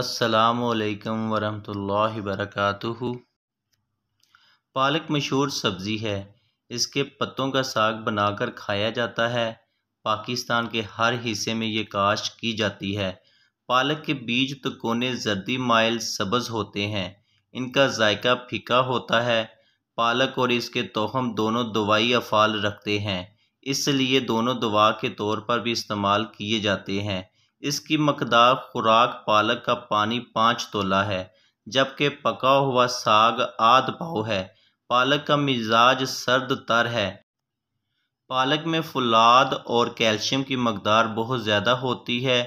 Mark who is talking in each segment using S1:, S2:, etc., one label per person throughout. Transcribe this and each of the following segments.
S1: असलकम वरहमल वरक पालक मशहूर सब्ज़ी है इसके पत्तों का साग बनाकर खाया जाता है पाकिस्तान के हर हिस्से में ये काश्त की जाती है पालक के बीज तो कोने जर्दी माइल सब्ज़ होते हैं इनका जायका फीका होता है पालक और इसके तोहम दोनों दवाई अफाल रखते हैं इसलिए दोनों दवा के तौर पर भी इस्तेमाल किए जाते हैं इसकी मकदार खुराक पालक का पानी पाँच तोला है जबकि पका हुआ साग आध पाव है पालक का मिजाज सर्द तर है पालक में फुलाद और कैल्शियम की मकदार बहुत ज़्यादा होती है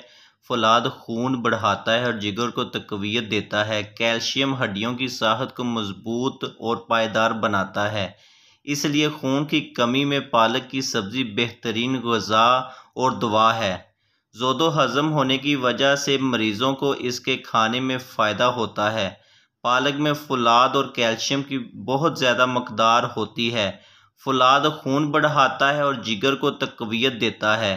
S1: फलाद खून बढ़ाता है और जिगर को तकवीत देता है कैल्शियम हड्डियों की साहत को मजबूत और पायदार बनाता है इसलिए खून की कमी में पालक की सब्ज़ी बेहतरीन गज़ा और दुआ है ज़ोदो हज़म होने की वजह से मरीज़ों को इसके खाने में फ़ायदा होता है पालक में फ़ुलाद और कैल्शियम की बहुत ज़्यादा मकदार होती है फ़ुलाद खून बढ़ाता है और जिगर को तकवीत देता है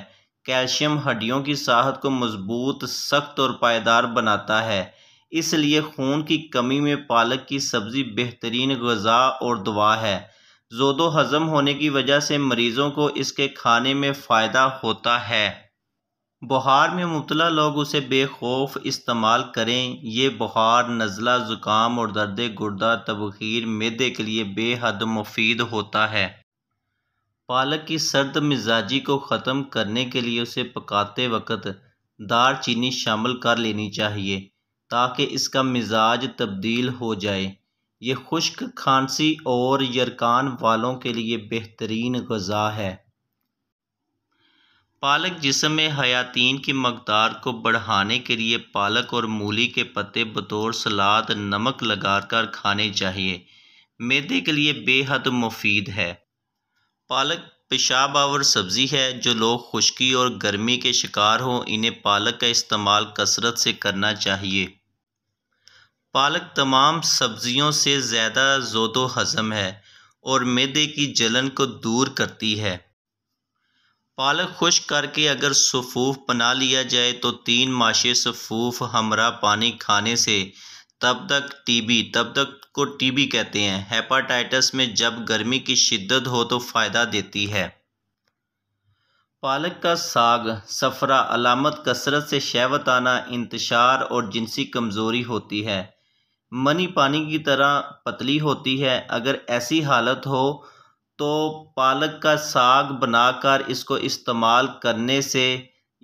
S1: कैल्शियम हड्डियों की साहत को मजबूत सख्त और पायदार बनाता है इसलिए खून की कमी में पालक की सब्ज़ी बेहतरीन गज़ा और दवा है जोदो हज़म होने की वजह से मरीज़ों को इसके खाने में फ़ायदा होता है बुखार में मुबतला लोग उसे बेखौफ इस्तेमाल करें यह बुखार नज़ला ज़ुकाम और दर्द गुर्दा तबखीर मैदे के लिए बेहद मुफीद होता है पालक की सर्द मिजाजी को ख़त्म करने के लिए उसे पकाते वक्त दार चीनी शामिल कर लेनी चाहिए ताकि इसका मिजाज तब्दील हो जाए ये खुश्क खांसी और यरकान वालों के लिए बेहतरीन गज़ा है पालक जिसम में हयातीन की मकदार को बढ़ाने के लिए पालक और मूली के पत्ते बतौर सलाद नमक लगाकर खाने चाहिए मैदे के लिए बेहद मुफीद है पालक पेशाब आवर सब्ज़ी है जो लोग खुश्की और गर्मी के शिकार हों इन्हें पालक का इस्तेमाल कसरत से करना चाहिए पालक तमाम सब्जियों से ज़्यादा जोदो हज़म है और मैदे की जलन को दूर करती है पालक खुश्क करके अगर सफ़ूफ़ बना लिया जाए तो तीन माशे सफ़ूफ़ हमरा पानी खाने से तब तक टीबी तब तक को टीबी कहते हैं हेपाटाइटस में जब गर्मी की शिद्दत हो तो फ़ायदा देती है पालक का साग सफ़रा अलामत कसरत से शहवत आना इंतशार और जिनसी कमज़ोरी होती है मनी पानी की तरह पतली होती है अगर ऐसी हालत हो तो पालक का साग बनाकर इसको इस्तेमाल करने से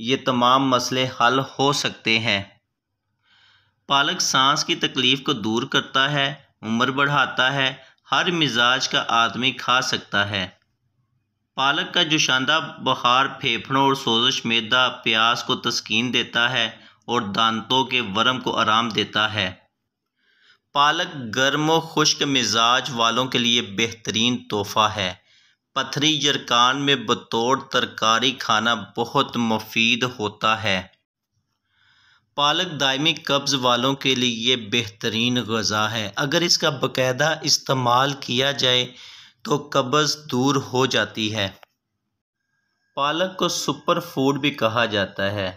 S1: ये तमाम मसले हल हो सकते हैं पालक सांस की तकलीफ़ को दूर करता है उम्र बढ़ाता है हर मिजाज का आदमी खा सकता है पालक का जुशांदा बुखार फेफड़ों और सोजश मैदा प्यास को तस्कीन देता है और दांतों के वर्म को आराम देता है पालक गर्म व खुश्क मिजाज वालों के लिए बेहतरीन तोहफ़ा है पथरी जरकान में बतौर तरकारी खाना बहुत मुफीद होता है पालक दायमी कब्ज़ वालों के लिए बेहतरीन गज़ा है अगर इसका बाकायदा इस्तेमाल किया जाए तो कब्ज़ दूर हो जाती है पालक को सुपर फूड भी कहा जाता है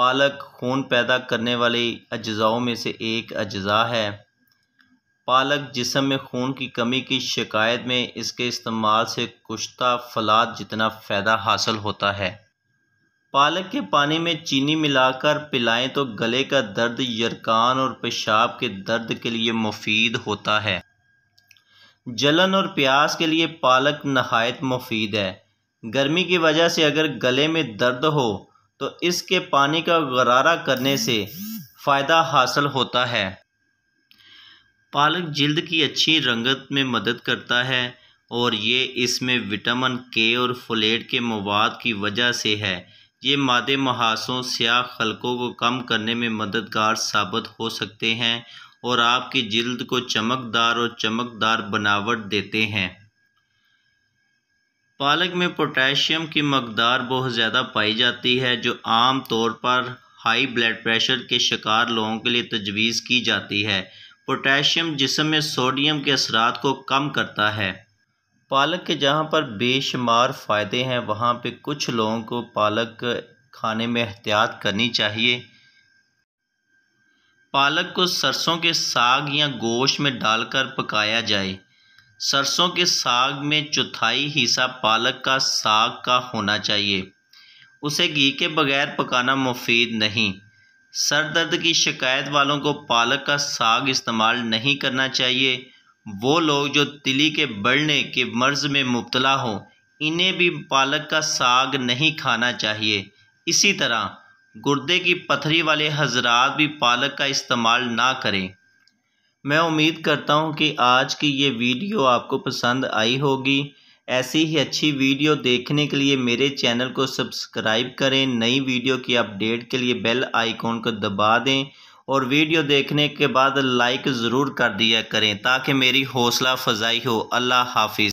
S1: पालक खून पैदा करने वाली अज्जाओं में से एक अज्जा है पालक जिसम में खून की कमी की शिकायत में इसके इस्तेमाल से कुश्ता फलाद जितना फ़ायदा हासिल होता है पालक के पानी में चीनी मिलाकर पिलाएं तो गले का दर्द यरकान और पेशाब के दर्द के लिए मुफीद होता है जलन और प्यास के लिए पालक नहायत मुफीद है गर्मी की वजह से अगर गले में दर्द हो तो इसके पानी का गरारा करने से फ़ायदा हासिल होता है पालक जल्द की अच्छी रंगत में मदद करता है और ये इसमें विटामिन के और फोलेट के मवाद की वजह से है ये मादे महासों स्याह खलकों को कम करने में मददगार साबित हो सकते हैं और आपकी जल्द को चमकदार और चमकदार बनावट देते हैं पालक में पोटेशियम की मकदार बहुत ज़्यादा पाई जाती है जो आम तौर पर हाई ब्लड प्रेशर के शिकार लोगों के लिए तजवीज़ की जाती है पोटेशियम जिसम में सोडियम के असरात को कम करता है पालक के जहाँ पर बेशुमार फ़ायदे हैं वहाँ पे कुछ लोगों को पालक खाने में एहतियात करनी चाहिए पालक को सरसों के साग या गोश्त में डालकर पकाया जाए सरसों के साग में चौथाई हिस्सा पालक का साग का होना चाहिए उसे घी के बगैर पकाना मुफीद नहीं सर दर्द की शिकायत वालों को पालक का साग इस्तेमाल नहीं करना चाहिए वो लोग जो तिली के बढ़ने के मर्ज़ में मुबतला हों इन्हें भी पालक का साग नहीं खाना चाहिए इसी तरह गुर्दे की पथरी वाले हजरात भी पालक का इस्तेमाल ना करें मैं उम्मीद करता हूँ कि आज की ये वीडियो आपको पसंद आई होगी ऐसी ही अच्छी वीडियो देखने के लिए मेरे चैनल को सब्सक्राइब करें नई वीडियो की अपडेट के लिए बेल आइकॉन को दबा दें और वीडियो देखने के बाद लाइक ज़रूर कर दिया करें ताकि मेरी हौसला अफजाई हो अल्लाह हाफिज़